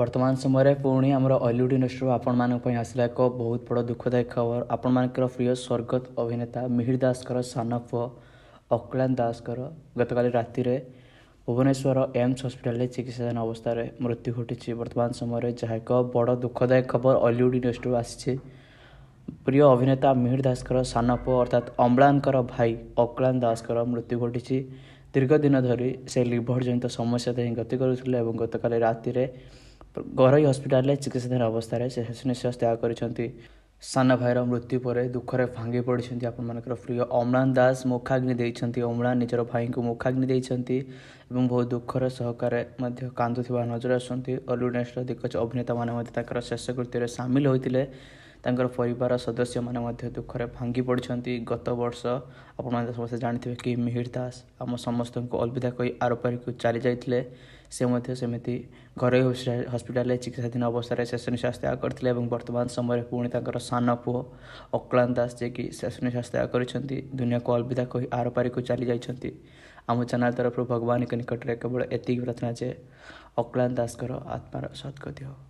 ବର୍ତ୍ତମାନ ସମୟରେ ପୁଣି ଆମର ଅଲିଉଡ଼ ଇଣ୍ଡଷ୍ଟ୍ରିରୁ ଆପଣମାନଙ୍କ ପାଇଁ ଆସିଲା ଏକ ବହୁତ ବଡ଼ ଦୁଃଖଦାୟକ ଖବର ଆପଣମାନଙ୍କର ପ୍ରିୟ ସ୍ୱର୍ଗତ ଅଭିନେତା ମିହିର ଦାସଙ୍କର ସାନ ପୁଅ ଅକ୍ଲାନ୍ ଦାସଙ୍କର ଗତକାଲି ରାତିରେ ଭୁବନେଶ୍ୱର ଏମ୍ସ ହସ୍ପିଟାଲରେ ଚିକିତ୍ସାଧୀନ ଅବସ୍ଥାରେ ମୃତ୍ୟୁ ଘଟିଛି ବର୍ତ୍ତମାନ ସମୟରେ ଯାହା ଏକ ବଡ଼ ଦୁଃଖଦାୟକ ଖବର ଅଲିଉଡ଼ ଇଣ୍ଡଷ୍ଟ୍ରିରୁ ଆସିଛି ପ୍ରିୟ ଅଭିନେତା ମିହିର ଦାସଙ୍କର ସାନ ପୁଅ ଅର୍ଥାତ୍ ଅମ୍ଳାନଙ୍କର ଭାଇ ଅକ୍ଲାନ୍ ଦାସଙ୍କର ମୃତ୍ୟୁ ଘଟିଛି ଦୀର୍ଘ ଦିନ ଧରି ସେ ଲିଭର ଜନିତ ସମସ୍ୟା ଦେଇ ଗତି କରୁଥିଲେ ଏବଂ ଗତକାଲି ରାତିରେ ଘରୋଇ ହସ୍ପିଟାଲରେ ଚିକିତ୍ସାଧୀନ ଅବସ୍ଥାରେ ସେ ଶେଷ ନିଶ୍ୱାସ ତ୍ୟାଗ କରିଛନ୍ତି ସାନ ଭାଇର ମୃତ୍ୟୁ ପରେ ଦୁଃଖରେ ଭାଙ୍ଗି ପଡ଼ିଛନ୍ତି ଆପଣମାନଙ୍କର ପ୍ରିୟ ଅମ୍ଳାନ ଦାସ ମୁଖାଗ୍ନି ଦେଇଛନ୍ତି ଅମ୍ଳାନ ନିଜର ଭାଇଙ୍କୁ ମୁଖାଗ୍ନି ଦେଇଛନ୍ତି ଏବଂ ବହୁତ ଦୁଃଖର ସହକାରେ ମଧ୍ୟ କାନ୍ଦୁଥିବା ନଜର ଆସୁଛନ୍ତି ଅଲିଉଡ଼ ନେଷ୍ଟର ଦିଗ୍ଗଜ ଅଭିନେତାମାନେ ମଧ୍ୟ ତାଙ୍କର ଶେଷକୃତ୍ୟରେ ସାମିଲ ହୋଇଥିଲେ ତାଙ୍କର ପରିବାର ସଦସ୍ୟମାନେ ମଧ୍ୟ ଦୁଃଖରେ ଭାଙ୍ଗି ପଡ଼ିଛନ୍ତି ଗତ ବର୍ଷ ଆପଣମାନେ ସମସ୍ତେ ଜାଣିଥିବେ କି ମିହିର ଦାସ ଆମ ସମସ୍ତଙ୍କୁ ଅଲବିଦା କହି ଆରପାରିକୁ ଚାଲିଯାଇଥିଲେ सेसिति घरै हस्पिटा चिकित्साधीन अवस्था शेसन शास्त्र गरि बर्तन समय पिर सान पु अक्लान्त दास जाइक शेसन शासत त्याग गरिन्छ दुनियाँको अल्दा आरपारिको चाहिँ आम भगवान तरफु निकट निकटर केवल यतिक प्रार्थना चाहिँ अक्लान्त दासको आत्मार सद्गति हो